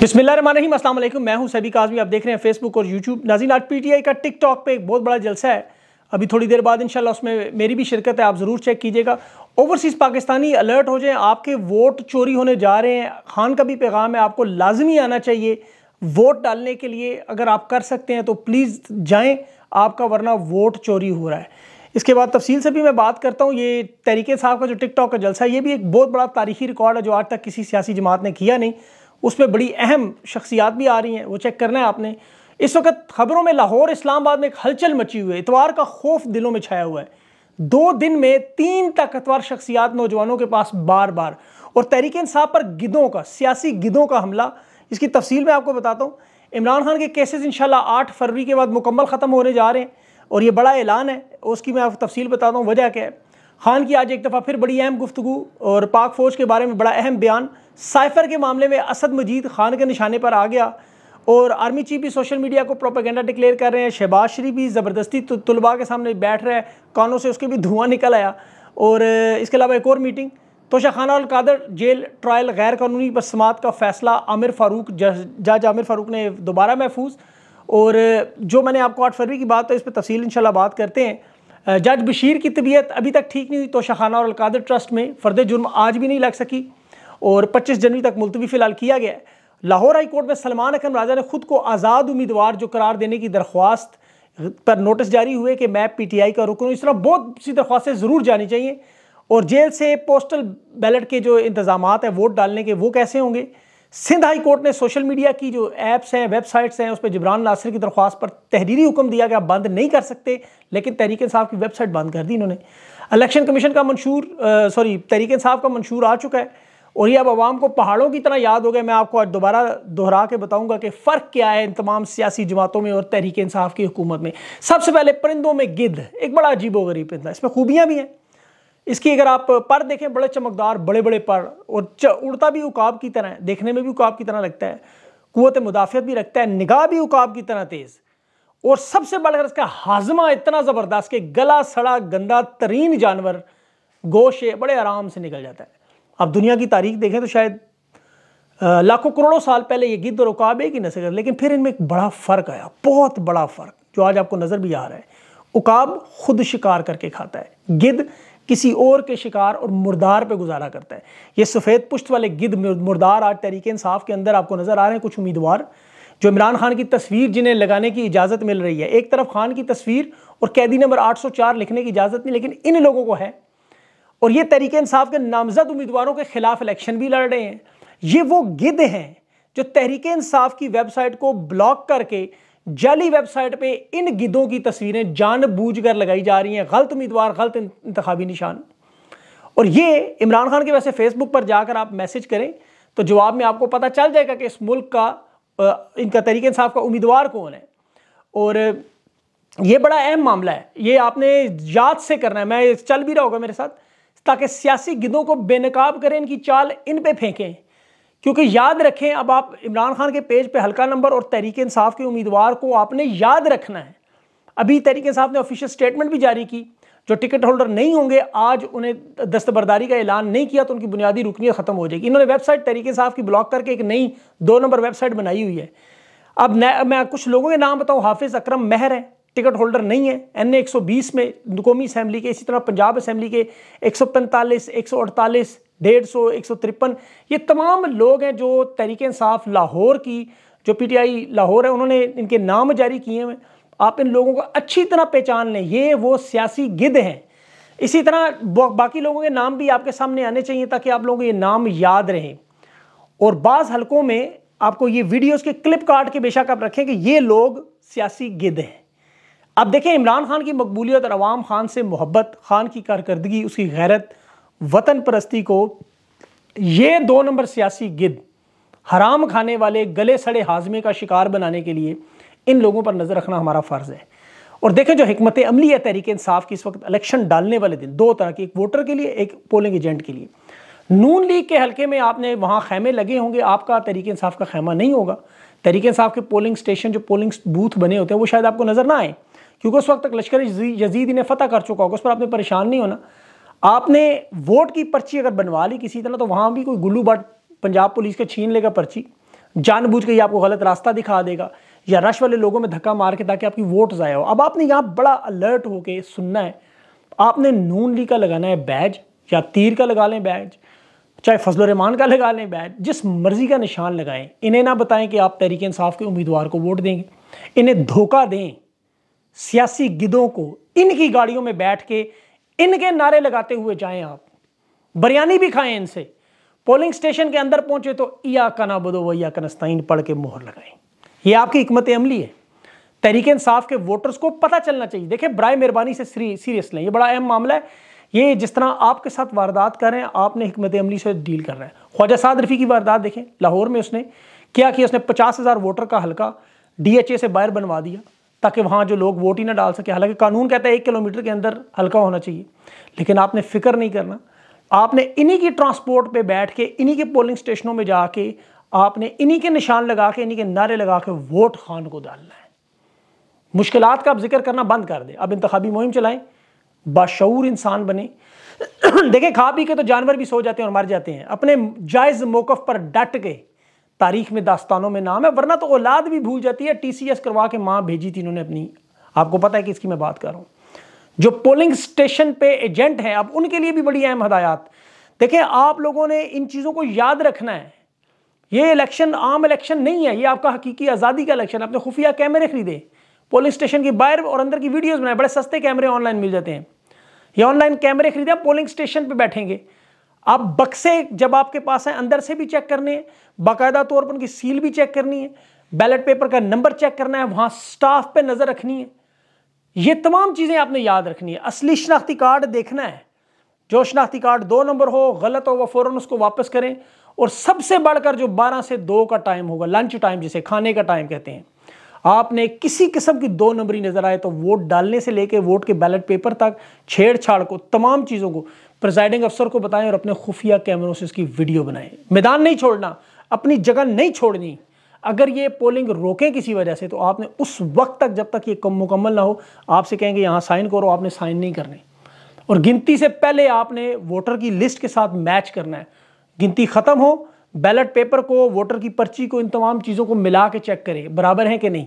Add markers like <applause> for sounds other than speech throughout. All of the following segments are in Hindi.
बिस्मिल्लाम असलम मैं हूं सभी काजमी आप देख रहे हैं फेसबुक और यूट्यूब नाजीन आज आई का टिकटॉक पे एक बहुत बड़ा जलसा है अभी थोड़ी देर बाद इंशाल्लाह उसमें मेरी भी शिरकत है आप ज़रूर चेक कीजिएगा ओवरसीज़ पाकिस्तानी अलर्ट हो जाएं आपके वोट चोरी होने जा रहे हैं खान का भी पैगाम है आपको लाजमी आना चाहिए वोट डालने के लिए अगर आप कर सकते हैं तो प्लीज़ जाएँ आपका वरना वोट चोरी हो रहा है इसके बाद तफसील से भी मैं बात करता हूँ ये तरीके साहब का जो टिकटॉक का जलसा है ये भी एक बहुत बड़ा तारीखी रिकॉर्ड है जो आज तक किसी सियासी जमात ने किया नहीं उसमें बड़ी अहम शख्सियात भी आ रही हैं वो चेक करना है आपने इस वक्त खबरों में लाहौर इस्लामाबाद में एक हलचल मची हुई है इतवार का खौफ दिलों में छाया हुआ है दो दिन में तीन ताकतवर शख्सियात नौजवानों के पास बार बार और तहरीक इंसाफ पर गिदों का सियासी गिदों का हमला इसकी तफसील मैं आपको बताता हूँ इमरान खान के केसेस इंशाल्लाह आठ फरवरी के बाद मुकम्मल ख़त्म होने जा रहे हैं और ये बड़ा ऐलान है उसकी मैं आपको तफसील बताता हूँ वजह क्या है खान की आज एक दफ़ा फिर बड़ी अहम गुफ्तु और पाक फ़ौज के बारे में बड़ा अहम बयान साइफर के मामले में असद मजीद खान के निशाने पर आ गया और आर्मी चीफ भी सोशल मीडिया को प्रोपागेंडा डिक्लेयर कर रहे हैं शहबाज शरीफ भी ज़बरदस्ती तलबा के सामने बैठ रहे हैं कानों से उसके भी धुआं निकल आया और इसके अलावा एक और मीटिंग तोशा खाना और कादर जेल ट्रायल गैर कानूनी बसमात का फैसला आमिर फ़ारूक जज आमिर फ़ारूक ने दोबारा महफूज और जो मैंने आपको आठ फरवरी की बात तो इस पर तफसील इंशाल्लाह बात करते हैं जज बशीर की तबीयत अभी तक ठीक नहीं हुई तोशा खाना और अलकादर ट्रस्ट में फर्द जुर्म आज भी नहीं लग सकी और 25 जनवरी तक मुलतवी फिलहाल किया गया है लाहौर हाई कोर्ट में सलमान अकरम राजा ने खुद को आज़ाद उम्मीदवार जो करार देने की दरख्वास्त पर नोटिस जारी हुए कि मैं पीटीआई का रुकन इस तरह बहुत सी दरख्वास्तें ज़रूर जानी चाहिए और जेल से पोस्टल बैलेट के जो इंतजाम है वोट डालने के वो कैसे होंगे सिंध हाई कोर्ट ने सोशल मीडिया की जो ऐप्स हैं वेबसाइट्स हैं उस पर जबरान नासिर की दरख्वास्त पर तहरीरी हुक्म दिया गया बंद नहीं कर सकते लेकिन तहरीक साहब की वेबसाइट बंद कर दी इन्होंने इलेक्शन कमीशन का मंशूर सॉरी तहरीक साहब का मंशूर आ चुका है और ये अब आवाम को पहाड़ों की तरह याद हो गया मैं आपको आज दोबारा दोहरा के बताऊंगा कि फ़र्क क्या है इन तमाम सियासी जमातों में और तहरीक इंसाफ की हुकूमत में सबसे पहले परिंदों में गिद्ध एक बड़ा अजीब गरीब परिंदा इसमें खूबियाँ भी हैं इसकी अगर आप पर देखें बड़े चमकदार बड़े बड़े पर और उड़ता भी उकाब की तरह है देखने में भी उकाब की तरह लगता है कुत मुदाफ़त भी रखता है निगाह भी उकाब की तरह तेज़ और सबसे बढ़कर इसका हाजमा इतना ज़बरदस्त कि गला सड़ा गंदा तरीन जानवर गोश बड़े आराम से निकल जाता है आप दुनिया की तारीख देखें तो शायद लाखों करोड़ों साल पहले ये गिद्ध और उकाबे की नस्ल लेकिन फिर इनमें एक बड़ा फ़र्क आया बहुत बड़ा फ़र्क जो आज आपको नज़र भी आ रहा है उकाब खुद शिकार करके खाता है गिद्ध किसी और के शिकार और मुर्दार पे गुजारा करता है ये सफ़ेद पुश्त वाले गिद्ध मुर्दार आज तरीके इंसाफ के अंदर आपको नज़र आ रहे हैं कुछ उम्मीदवार जो इमरान खान की तस्वीर जिन्हें लगाने की इजाज़त मिल रही है एक तरफ खान की तस्वीर और कैदी नंबर 804 लिखने की इजाज़त नहीं लेकिन इन लोगों को है और ये तहरीक इंसाफ के नामजद उम्मीदवारों के खिलाफ इलेक्शन भी लड़ रहे हैं ये वो गिद हैं जो तहरीक इंसाफ की वेबसाइट को ब्लॉक करके जाली वेबसाइट पे इन गिद्धों की तस्वीरें बूझ कर लगाई जा रही हैं गलत उम्मीदवार गलत इंतबी निशान और ये इमरान खान के वैसे फेसबुक पर जाकर आप मैसेज करें तो जवाब में आपको पता चल जाएगा कि इस मुल्क का इनका तहरीक इंसाफ का उम्मीदवार कौन है और ये बड़ा अहम मामला है ये आपने याद से करना है मैं चल भी रहा होगा मेरे साथ ताकि सियासी गिदों को बेनकाब करें इनकी चाल इन पर फेंकें क्योंकि याद रखें अब आप इमरान खान के पेज पे हल्का नंबर और तहरीक इंसाफ के उम्मीदवार को आपने याद रखना है अभी तहरीक इंसाफ ने ऑफिशियल स्टेटमेंट भी जारी की जो टिकट होल्डर नहीं होंगे आज उन्हें दस्तबरदारी का ऐलान नहीं किया तो उनकी बुनियादी रुकनीत ख़त्म हो जाएगी इन्होंने वेबसाइट तहरीक साफ़ की ब्लॉक करके एक नई दो नंबर वेबसाइट बनाई हुई है अब मैं कुछ लोगों के नाम बताऊँ हाफिज़ अक्रम महर है टिकट होल्डर नहीं है एन ए में कौमी असम्बली के इसी तरह पंजाब असम्बली के एक सौ पैंतालीस एक सौ अड़तालीस डेढ़ सौ एक सौ तिरपन ये तमाम लोग हैं जो तहरीक इंसाफ लाहौर की जो पी टी आई लाहौर है उन्होंने इनके नाम जारी किए हुए आप इन लोगों को अच्छी तरह पहचान लें ये वो सियासी गिद हैं इसी तरह बाकी लोगों के नाम भी आपके सामने आने चाहिए ताकि आप लोगों को ये नाम याद रहें और बाज़ हलकों में आपको ये वीडियोस के क्लिप काट के बेशक आप रखें कि ये लोग सियासी गिद हैं अब देखें इमरान खान की मकबूलियत और अवाम खान से मोहब्बत खान की कारकर्दगी उसकी गैरत वतन परस्ती को ये दो नंबर सियासी गिद हराम खाने वाले गले सड़े हाजमे का शिकार बनाने के लिए इन लोगों पर नज़र रखना हमारा फ़र्ज़ है और देखें जो हमत अमली है तहरीक इंसाफ की इस वक्त इलेक्शन डालने वाले दिन दो तरह की एक वोटर के लिए एक पोलिंग एजेंट के लिए नून लीग के हलके में आपने वहाँ खैमे लगे होंगे आपका तहरीक इंसाफ का खेमा नहीं होगा तरीके इंसाफ के पोलिंग स्टेशन जो पोलिंग बूथ बने होते हैं वो शायद आपको नज़र ना आए क्योंकि उस वक्त तक लश्कर यजीद इन्हें फ़तह कर चुका होगा उस पर आपने परेशान नहीं होना आपने वोट की पर्ची अगर बनवा ली किसी तरह तो वहाँ भी कोई गुल्लू बट पंजाब पुलिस के छीन लेगा पर्ची जानबूझ के ये आपको गलत रास्ता दिखा देगा या रश वाले लोगों में धक्का मार के ताकि आपकी वोट ज़ाया हो अब आपने यहाँ बड़ा अलर्ट होके सुनना है आपने नून ली का लगाना है बैज या तीर का लगा लें बैज चाहे फजल रहमान का लगा लें बैज जिस मर्ज़ी का निशान लगाएं इन्हें ना बताएं कि आप तहरीक इंसाफ के उम्मीदवार को वोट देंगे इन्हें धोखा दें सियासी गिदों को इनकी गाड़ियों में बैठ के इनके नारे लगाते हुए जाएं आप बिरयानी भी खाएं इनसे पोलिंग स्टेशन के अंदर पहुंचे तो या कना बदो व या कनस्ताइन पढ़ के मोहर लगाएं ये आपकी हमत अमली है तरीके इंसाफ के वोटर्स को पता चलना चाहिए देखिए ब्राय मेहरबानी से सीरियस लें ये बड़ा अहम मामला है ये जिस तरह आपके साथ वारदात कर रहे हैं आपने हमत अमली से डील कर रहा है ख्वाजा साद रफ़ी की वारदात देखें लाहौर में उसने क्या किया उसने पचास हज़ार वोटर का हल्का डी एच ए से बाहर बनवा दिया ताकि वहाँ जो लोग वोट ही ना डाल सके हालांकि कानून कहता है एक किलोमीटर के अंदर हल्का होना चाहिए लेकिन आपने फिक्र नहीं करना आपने इन्हीं की ट्रांसपोर्ट पे बैठ के इन्हीं के पोलिंग स्टेशनों में जाके आपने इन्हीं के निशान लगा के इन्हीं के नारे लगा के वोट खान को डालना है मुश्किल का आप जिक्र करना बंद कर दें अब इंतबी मुहिम चलाएं बाशूर इंसान बने <clears throat> देखें खा पी के तो जानवर भी सो जाते हैं और मर जाते हैं अपने जायज़ मौक़ पर डट के तारीख में दास्तानों में नाम है वरना तो औलाद भी भूल जाती है टीसीएस करवा के माँ भेजी थी इन्होंने अपनी आपको पता है कि इसकी मैं बात कर रहा हूँ जो पोलिंग स्टेशन पे एजेंट हैं अब उनके लिए भी बड़ी अहम हदायत देखें आप लोगों ने इन चीज़ों को याद रखना है ये इलेक्शन आम इलेक्शन नहीं है ये आपका हकीकी आज़ादी का इलेक्शन आपने खुफिया कैमरे खरीदे पोलिंग स्टेशन के बाहर और अंदर की वीडियोज़ बनाए बड़े सस्ते कैमरे ऑनलाइन मिल जाते हैं ये ऑनलाइन कैमरे खरीदे पोलिंग स्टेशन पर बैठेंगे आप बक्से जब आपके पास हैं अंदर से भी चेक करने हैं बाकायदा तौर पर उनकी सील भी चेक करनी है बैलेट पेपर का नंबर चेक करना है वहाँ स्टाफ पे नज़र रखनी है ये तमाम चीज़ें आपने याद रखनी है असली शनाख्ती कार्ड देखना है जो शनाख्ती कार्ड दो नंबर हो गलत हो वह फौरन उसको वापस करें और सबसे बढ़कर जो बारह से दो का टाइम होगा लंच टाइम जिसे खाने का टाइम कहते हैं आपने किसी किस्म की दो नंबरी नज़र आए तो वोट डालने से लेकर वोट के बैलेट पेपर तक छेड़छाड़ को तमाम चीज़ों को प्रिजाइडिंग अफसर को बताएं और अपने खुफिया कैमरों से इसकी वीडियो बनाएं मैदान नहीं छोड़ना अपनी जगह नहीं छोड़नी अगर ये पोलिंग रोके किसी वजह से तो आपने उस वक्त तक जब तक ये कम मुकम्मल ना हो आपसे कहेंगे यहां साइन करो आपने साइन नहीं करने और गिनती से पहले आपने वोटर की लिस्ट के साथ मैच करना है गिनती ख़त्म हो बैलेट पेपर को वोटर की पर्ची को इन तमाम चीज़ों को मिला के चेक करें बराबर है कि नहीं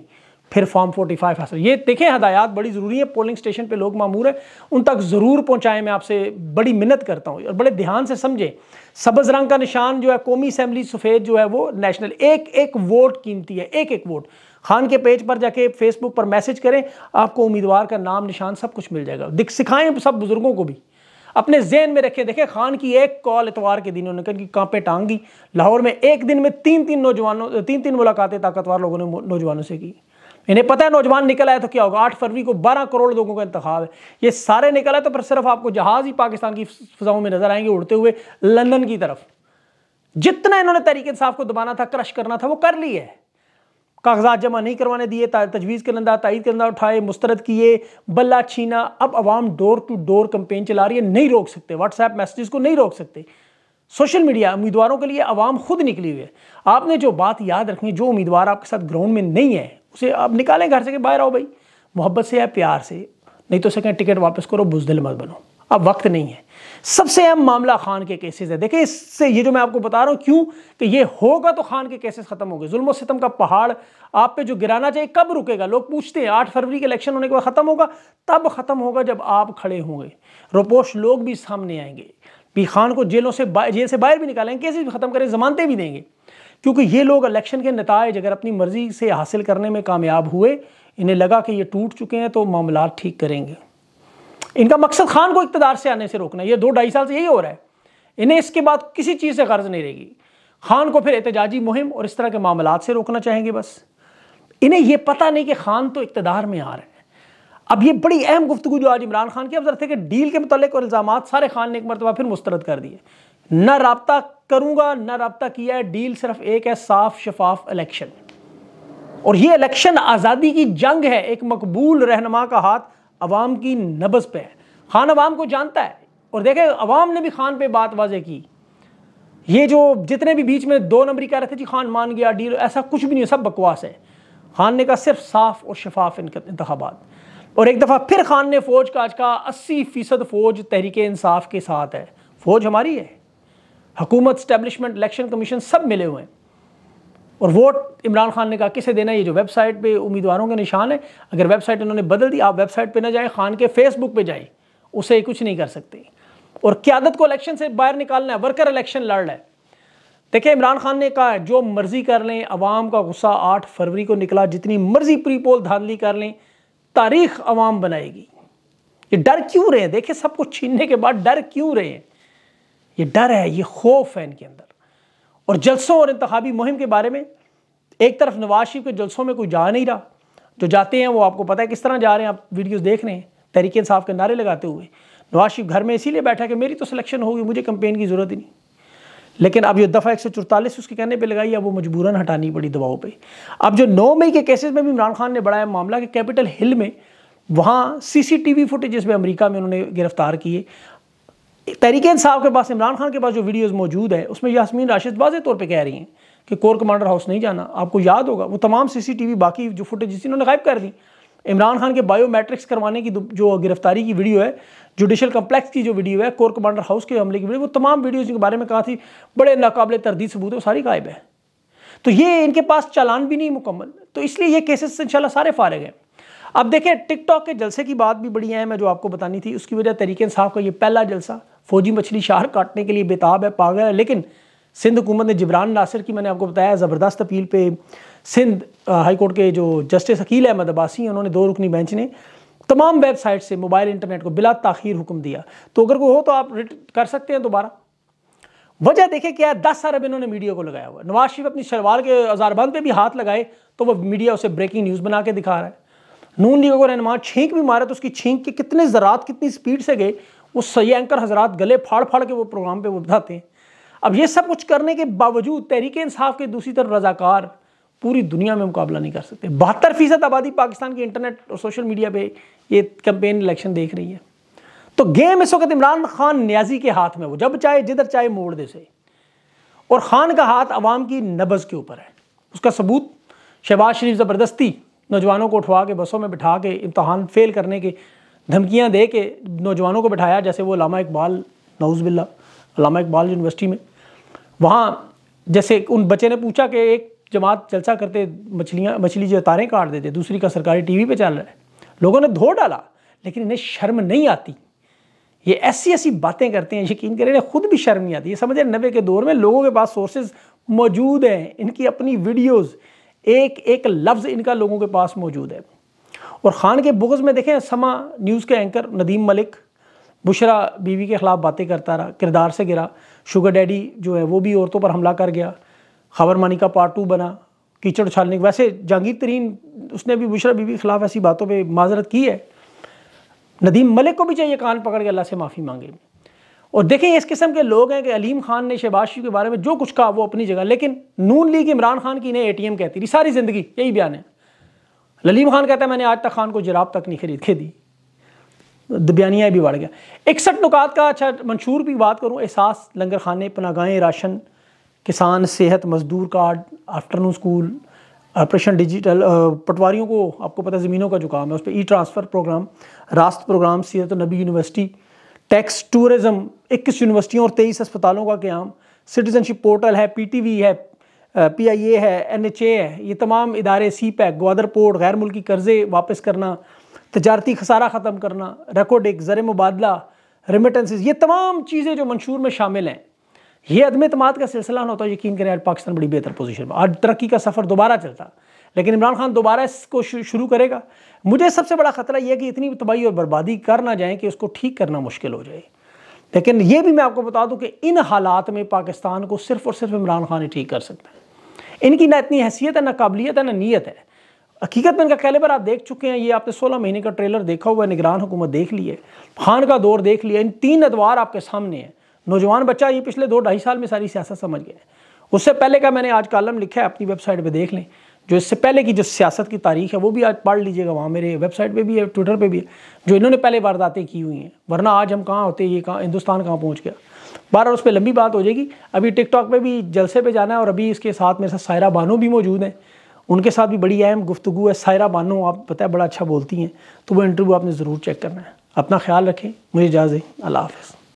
फिर फॉर्म 45 हासिल ये देखें हदायत बड़ी ज़रूरी है पोलिंग स्टेशन पे लोग मामूर हैं उन तक ज़रूर पहुँचाएँ मैं आपसे बड़ी मिन्नत करता हूँ और बड़े ध्यान से समझें सब्ज़ रंग का निशान जो है कौमी असम्बली सफ़ेद जो है वो नेशनल एक एक वोट कीमती है एक एक वोट खान के पेज पर जाके फेसबुक पर मैसेज करें आपको उम्मीदवार का नाम निशान सब कुछ मिल जाएगा दिख सिखाएँ सब बुज़ुर्गों को भी अपने जेन में रखे देखे खान की एक कॉल इतवार के दिन उन्होंने कहा कांपे टांग दी लाहौर में एक दिन में तीन तीन नौजवानों तीन तीन मुलाकातें ताकतवर लोगों ने नौजवानों से की इन्हें पता है नौजवान निकल आए तो क्या होगा आठ फरवरी को बारह करोड़ लोगों का इंतखा है ये सारे निकल आए तो पर सिर्फ आपको जहाज ही पाकिस्तान की फजाओं में नजर आएंगे उड़ते हुए लंदन की तरफ जितना इन्होंने तरीके साहब को दबाना था क्रश करना था वो कर लिया है कागजात जमा नहीं करवाने दिए तजवीज़ करंदा तइद करंदा उठाए मुस्तरद किए बल्ला छीना अब आवाम डोर टू डोर कंपेन चला रही है नहीं रोक सकते व्हाट्सएप मैसेज को नहीं रोक सकते सोशल मीडिया उम्मीदवारों के लिए आवाम खुद निकली हुई है आपने जो बात याद रखनी जो उम्मीदवार आपके साथ ग्राउंड में नहीं है उसे आप निकालें घर से कि बाहर आओ भाई मोहब्बत से या प्यार से नहीं तो उसे कहें टिकट वापस करो बुजदिल मत बनो अब वक्त नहीं है सबसे अहम मामला खान के केसेस है देखिए इससे ये जो मैं आपको बता रहा हूँ क्यों कि ये होगा तो खान के केसेस खत्म हो गए जुल्म सितम का पहाड़ आप पे जो गिराना चाहिए कब रुकेगा लोग पूछते हैं आठ फरवरी के इलेक्शन होने के बाद ख़त्म होगा तब ख़त्म होगा जब आप खड़े होंगे रोपोश लोग भी सामने आएंगे पी खान को जेलों से जेल से बाहर भी निकालेंगे केसेस भी ख़त्म करें जमानते भी देंगे क्योंकि ये लोग इलेक्शन के नतज अगर अपनी मर्ज़ी से हासिल करने में कामयाब हुए इन्हें लगा कि ये टूट चुके हैं तो मामला ठीक करेंगे इनका मकसद खान को इकतदार से आने से रोकना ये दो ढाई साल से यही हो रहा है इन्हें इसके बाद किसी चीज़ से गर्ज नहीं रहेगी खान को फिर एहतजाजी मुहिम और इस तरह के मामला से रोकना चाहेंगे बस इन्हें यह पता नहीं कि खान तो इकतदार में आ रहे हैं अब ये बड़ी अहम गुफ्तु जो आज इमरान खान की अब थे कि डील के मुतल और इल्ज़ाम सारे खान ने एक मरतबा फिर मुस्तरद कर दिए ना रबता करूंगा ना रबता किया है डील सिर्फ एक है साफ शफाफ इलेक्शन और यह इलेक्शन आज़ादी की जंग है एक मकबूल रहनमा का हाथ अवाम की नबस पे है खान अवाम को जानता है और देखें अवाम ने भी खान पे बात वाजे की ये जो जितने भी बीच में दो नंबरी कह रहे थे जी खान मान गया डील ऐसा कुछ भी नहीं है सब बकवास है खान ने कहा सिर्फ साफ और शफाफ इंतबात और एक दफ़ा फिर खान ने फौज का आज का अस्सी फीसद फौज तहरीक इंसाफ के साथ है फौज हमारी है हकूमत स्टैब्लिशमेंट इलेक्शन कमीशन सब मिले हुए हैं और वोट इमरान खान ने कहा किसे देना है ये जो वेबसाइट पे उम्मीदवारों के निशान है अगर वेबसाइट इन्होंने बदल दी आप वेबसाइट पे ना जाएं खान के फेसबुक पे जाएं उसे कुछ नहीं कर सकते और क्यादत को इलेक्शन से बाहर निकालना है वर्कर इलेक्शन लड़ रहा है देखिए इमरान खान ने कहा जो मर्जी कर लें अवाम का गुस्सा आठ फरवरी को निकला जितनी मर्जी प्री पोल धांधली कर लें तारीख अवाम बनाएगी ये डर क्यों रहे हैं देखिए सब कुछ छीनने के बाद डर क्यों रहे हैं ये डर है ये खौफ है इनके अंदर और जलसों और इंतबी मुहिम के बारे में एक तरफ नवाज शरीफ के जलसों में कोई जा नहीं रहा जो जाते हैं वो आपको पता है किस तरह जा रहे हैं आप वीडियोस देख रहे हैं तहरीक साहब के नारे लगाते हुए नवाज शरीफ घर में इसीलिए बैठा कि मेरी तो सिलेक्शन होगी मुझे कंपेन की ज़रूरत ही नहीं लेकिन अब ये दफ़ा एक सौ चौतालीस उसके कहने पर लगाई अब वो मजबूरन हटानी पड़ी दबाव पर अब जो नौ मई के केसेज में भी इमरान खान ने बढ़ाया मामला कि कैपिटल हिल में वहाँ सीसीटीवी फुटेजेस में अमरीका में उन्होंने गिरफ्तार किए तहरीक साहब के पास इमरान खान के पास जो वीडियोज़ मौजूद है उसमें यासमीन राशिद वाजे तौर पर कह रही हैं कि कोर कमांडर हाउस नहीं जाना आपको याद होगा वो तमाम सीसीटीवी बाकी जो फुटेज इन्होंने गायब कर दी इमरान खान के बायोमेट्रिक्स करवाने की जो गिरफ्तारी की वीडियो है जुडिशल कम्प्लेक्स की जो वीडियो है कोर कमांडर हाउस के हमले की वीडियो वो तमाम वीडियोज़ के बारे में कहा थी बड़े नाकबिल तरदीद सबूत है वो सारी गायब है तो ये इनके पास चालान भी नहीं मुकम्मल तो इसलिए ये केसेस से इनशाला सारे फारग हैं अब देखें टिकटॉक के जलसे की बात भी बड़ी है मैं जो आपको बतानी थी उसकी वजह तरीके साहब का ये पहला जलसा फौजी मछली शहर काटने के लिए बेताब है पागल है लेकिन सिंध हुकूमत ने जबरान नासिर की मैंने आपको बताया ज़बरदस्त अपील पे सिंध हाई कोर्ट के जो जस्टिस अकील अहमद अबासी हैं उन्होंने दो रुकनी बेंच ने तमाम वेबसाइट से मोबाइल इंटरनेट को बिला ताखिर हुक्म दिया तो अगर वो हो तो आप रिट कर सकते हैं दोबारा वजह देखे क्या है दस अरब इन्होंने मीडिया को लगाया हुआ नवाज शरीफ अपनी शलवार के अजारबंद पर भी हाथ लगाए तो वह मीडिया उसे ब्रेकिंग न्यूज़ बना के दिखा रहा है नून लीग को रहनमा छींक भी मारा तो उसकी छींक के कितने ज़रात कितनी स्पीड से गए वो सही एंकर हजरात गले फाड़ फाड़ के वो प्रोग्राम पे वो बताते हैं अब ये सब कुछ करने के बावजूद तहरीक इंसाफ के दूसरी तरफ रजाकार पूरी दुनिया में मुकाबला नहीं कर सकते बहत्तर फीसद आबादी पाकिस्तान की इंटरनेट और सोशल मीडिया पे ये कैंपेन इलेक्शन देख रही है तो गेम इस वक्त इमरान खान न्याजी के हाथ में वो जब चाहे जिधर चाहे मोड़ दे से और खान का हाथ अवाम की नबज के ऊपर है उसका सबूत शहबाज शरीफ ज़बरदस्ती नौजवानों को उठवा के बसों में बिठा के इम्तहान फेल करने के धमकियाँ दे के नौजवानों को बैठाया जैसे वो लामा इकबाल नौज़ बिल्ला लामा इकबाल यूनिवर्सिटी में वहाँ जैसे उन बच्चे ने पूछा कि एक जमात जलसा करते मछलियाँ मछली जो तारें काट देते दूसरी का सरकारी वी पर चल रहा है लोगों ने धो डाला लेकिन इन्हें शर्म नहीं आती ये ऐसी ऐसी बातें करते हैं यकीन करें इन्हें खुद भी शर्म नहीं आती ये समझे नबे के दौर में लोगों के पास सोर्सेज मौजूद हैं इनकी अपनी वीडियोज़ एक एक लफ्ज़ इनका लोगों के पास मौजूद है और ख़ान के बुगज़ में देखें समा न्यूज़ के एंकर नदीम मलिक बुशरा बीवी के ख़िलाफ़ बातें करता रहा किरदार से गिरा शुगर डैडी जो है वो भी औरतों पर हमला कर गया खबर मानी का पार्ट टू बना कीचड़ उछालने वैसे जहांगीर तरीन उसने भी बुशरा बीवी के ख़िलाफ़ ऐसी बातों पर माजरत की है नदीम मलिक को भी चाहिए कान पकड़ के अल्लाह से माफ़ी मांगे और देखें इस किस्म के लोग हैं कि अलीम खान ने शहबाशी के बारे में जो कुछ कहा वो अपनी जगह लेकिन नून लीग इमरान खान की इन्हें ए कहती रही सारी ज़िंदगी यही बयान है ललीम खान कहता है मैंने आज तक खान को जराब तक नहीं खरीद खरीदी दबियानिया भी बढ़ गया इकसठ नुकात का अच्छा मंशूर भी बात करूँ एहसास लंगर खाने पनागाहें राशन किसान सेहत मजदूर card afternoon school operation digital पटवारियों को आपको पता है ज़मीनों का जो काम है उस पर ई ट्रांसफ़र प्रोग्राम रास्त प्रोग्राम सीरत नबी यूनिवर्सिटी टैक्स टूरिज़म इक्कीस यूनिवर्सिटियों और तेईस अस्पतालों का क्याम सिटीज़नशिप पोर्टल है वी है पी आई ए है एन एच ए है ये तमाम इदारे CPEC e Gwadar port गैर मुल्की कर्ज़े वापस करना तजारती खसारा ख़त्म करना रिकॉर्डिक ज़र मुबादला रेमिटेंसेज ये तमाम चीज़ें जो मंशूर में शामिल हैं ये अदम अतमाद का सिलसिला ना होता यकीन करें आज पाकिस्तान बड़ी बेहतर पोजिशन में आज तरक्की का सफ़र दोबारा चलता लेकिन इमरान खान दोबारा इसको शुरू करेगा मुझे सबसे बड़ा ख़तरा यह है कि इतनी तबाही और बर्बादी कर ना जाए कि उसको ठीक करना मुश्किल हो जाए लेकिन ये भी मैं आपको बता दूं कि इन हालात में पाकिस्तान को सिर्फ और सिर्फ इमरान खान ही ठीक कर सकता है इनकी ना इतनी हैसियत है ना काबिलियत है ना नीयत है हकीकत में इनका पर आप देख चुके हैं ये आपने 16 महीने का ट्रेलर देखा हुआ है निगरान हुकूमत देख ली है खान का दौर देख लिया इन तीन अदवार आपके सामने हैं नौजवान बच्चा ये पिछले दो ढाई साल में सारी सियासत समझ गया है उससे पहले का मैंने आज कॉलम लिखा है अपनी वेबसाइट पर देख लें जो इससे पहले की जो सियासत की तारीख है वो भी आज पढ़ लीजिएगा वहाँ मेरे वेबसाइट पे भी है ट्विटर पे भी है जो इन्होंने पहले वारदातें की हुई हैं वरना आज हम कहाँ होते हैं ये कहाँ हिंदुस्तान कहाँ पहुँच गया बार उस पर लंबी बात हो जाएगी अभी टिकटॉक पे भी जलसे पे जाना है और अभी इसके साथ मेरे साथ सायरा बानो भी मौजूद हैं उनके साथ भी बड़ी अहम गुफ्तु है सायरा बानो आप पता है बड़ा अच्छा बोलती हैं तो वो इंटरव्यू आपने ज़रूर चेक करना है अपना ख्याल रखें मुझे इजाज़ें अल्लाह हाफ़